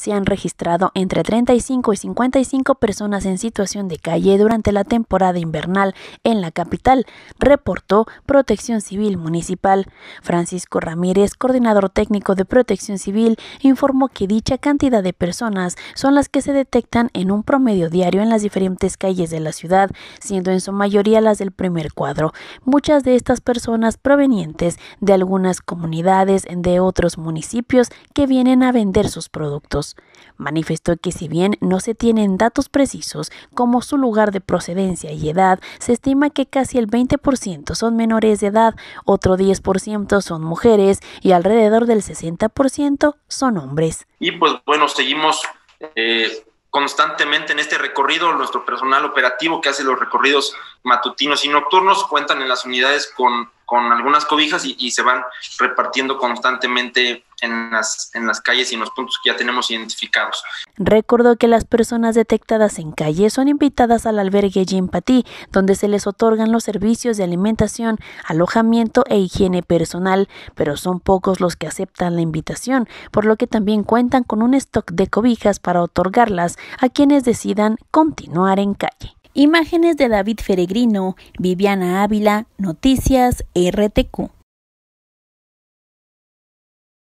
se han registrado entre 35 y 55 personas en situación de calle durante la temporada invernal en la capital, reportó Protección Civil Municipal. Francisco Ramírez, coordinador técnico de Protección Civil, informó que dicha cantidad de personas son las que se detectan en un promedio diario en las diferentes calles de la ciudad, siendo en su mayoría las del primer cuadro. Muchas de estas personas provenientes de algunas comunidades de otros municipios que vienen a vender sus productos. Manifestó que si bien no se tienen datos precisos como su lugar de procedencia y edad, se estima que casi el 20% son menores de edad, otro 10% son mujeres y alrededor del 60% son hombres. Y pues bueno, seguimos eh, constantemente en este recorrido. Nuestro personal operativo que hace los recorridos matutinos y nocturnos cuentan en las unidades con con algunas cobijas y, se van repartiendo constantemente en las, calles y en los puntos que ya tenemos identificados. Recordó que las personas detectadas en calle son invitadas al albergue Patí, donde se les otorgan los servicios de alimentación, alojamiento e higiene personal, pero son pocos los que aceptan la invitación, por lo que también cuentan con un stock de cobijas para otorgarlas a quienes decidan continuar en calle. Imágenes de David Feregrino, Viviana Ávila, Noticias RTQ.